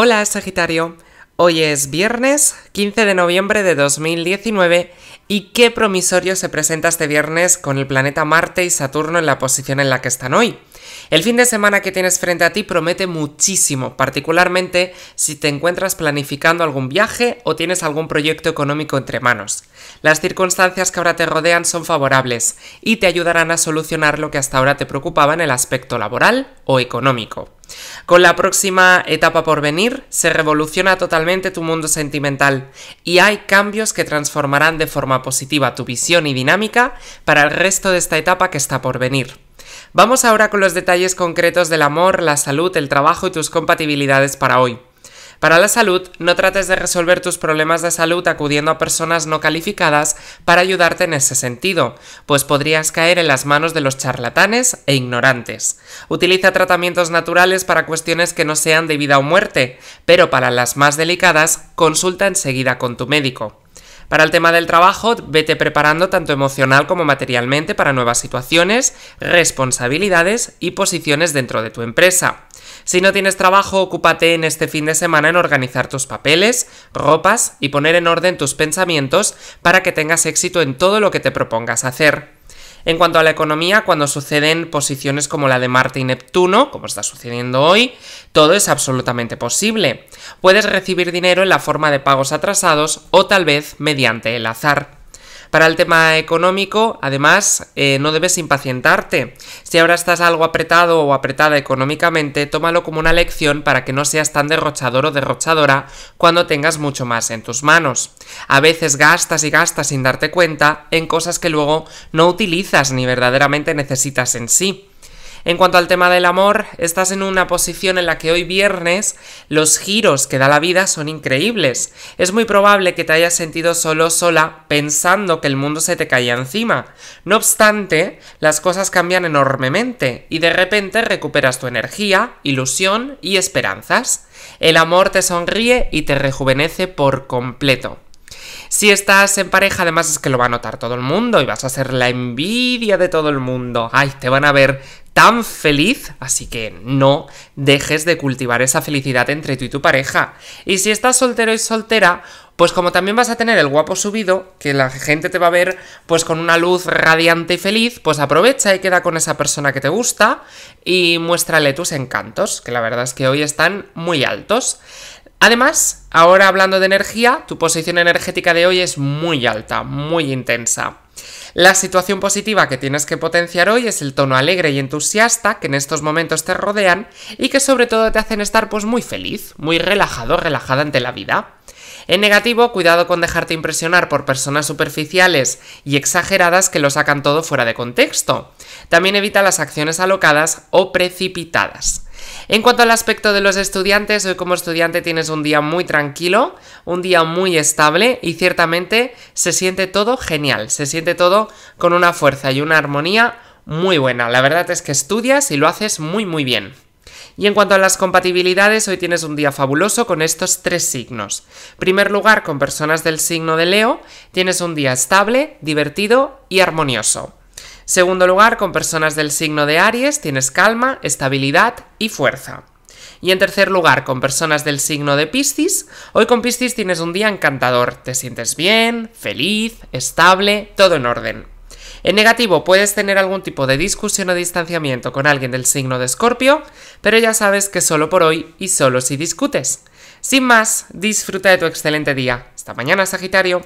Hola Sagitario, hoy es viernes 15 de noviembre de 2019 y qué promisorio se presenta este viernes con el planeta Marte y Saturno en la posición en la que están hoy. El fin de semana que tienes frente a ti promete muchísimo, particularmente si te encuentras planificando algún viaje o tienes algún proyecto económico entre manos. Las circunstancias que ahora te rodean son favorables y te ayudarán a solucionar lo que hasta ahora te preocupaba en el aspecto laboral o económico. Con la próxima etapa por venir, se revoluciona totalmente tu mundo sentimental y hay cambios que transformarán de forma positiva tu visión y dinámica para el resto de esta etapa que está por venir. Vamos ahora con los detalles concretos del amor, la salud, el trabajo y tus compatibilidades para hoy. Para la salud, no trates de resolver tus problemas de salud acudiendo a personas no calificadas para ayudarte en ese sentido, pues podrías caer en las manos de los charlatanes e ignorantes. Utiliza tratamientos naturales para cuestiones que no sean de vida o muerte, pero para las más delicadas, consulta enseguida con tu médico. Para el tema del trabajo, vete preparando tanto emocional como materialmente para nuevas situaciones, responsabilidades y posiciones dentro de tu empresa. Si no tienes trabajo, ocúpate en este fin de semana en organizar tus papeles, ropas y poner en orden tus pensamientos para que tengas éxito en todo lo que te propongas hacer. En cuanto a la economía, cuando suceden posiciones como la de Marte y Neptuno, como está sucediendo hoy, todo es absolutamente posible. Puedes recibir dinero en la forma de pagos atrasados o tal vez mediante el azar. Para el tema económico, además, eh, no debes impacientarte. Si ahora estás algo apretado o apretada económicamente, tómalo como una lección para que no seas tan derrochador o derrochadora cuando tengas mucho más en tus manos. A veces gastas y gastas sin darte cuenta en cosas que luego no utilizas ni verdaderamente necesitas en sí. En cuanto al tema del amor, estás en una posición en la que hoy viernes los giros que da la vida son increíbles. Es muy probable que te hayas sentido solo sola pensando que el mundo se te caía encima. No obstante, las cosas cambian enormemente y de repente recuperas tu energía, ilusión y esperanzas. El amor te sonríe y te rejuvenece por completo. Si estás en pareja, además es que lo va a notar todo el mundo y vas a ser la envidia de todo el mundo. Ay, te van a ver tan feliz, así que no dejes de cultivar esa felicidad entre tú y tu pareja. Y si estás soltero y soltera, pues como también vas a tener el guapo subido, que la gente te va a ver pues con una luz radiante y feliz, pues aprovecha y queda con esa persona que te gusta y muéstrale tus encantos, que la verdad es que hoy están muy altos. Además, ahora hablando de energía, tu posición energética de hoy es muy alta, muy intensa. La situación positiva que tienes que potenciar hoy es el tono alegre y entusiasta que en estos momentos te rodean y que sobre todo te hacen estar pues muy feliz, muy relajado, relajada ante la vida. En negativo, cuidado con dejarte impresionar por personas superficiales y exageradas que lo sacan todo fuera de contexto. También evita las acciones alocadas o precipitadas. En cuanto al aspecto de los estudiantes, hoy como estudiante tienes un día muy tranquilo, un día muy estable y ciertamente se siente todo genial, se siente todo con una fuerza y una armonía muy buena. La verdad es que estudias y lo haces muy muy bien. Y en cuanto a las compatibilidades, hoy tienes un día fabuloso con estos tres signos. En primer lugar, con personas del signo de Leo, tienes un día estable, divertido y armonioso. Segundo lugar, con personas del signo de Aries tienes calma, estabilidad y fuerza. Y en tercer lugar, con personas del signo de Piscis, hoy con Piscis tienes un día encantador, te sientes bien, feliz, estable, todo en orden. En negativo, puedes tener algún tipo de discusión o distanciamiento con alguien del signo de Escorpio, pero ya sabes que solo por hoy y solo si discutes. Sin más, disfruta de tu excelente día. Hasta mañana, Sagitario.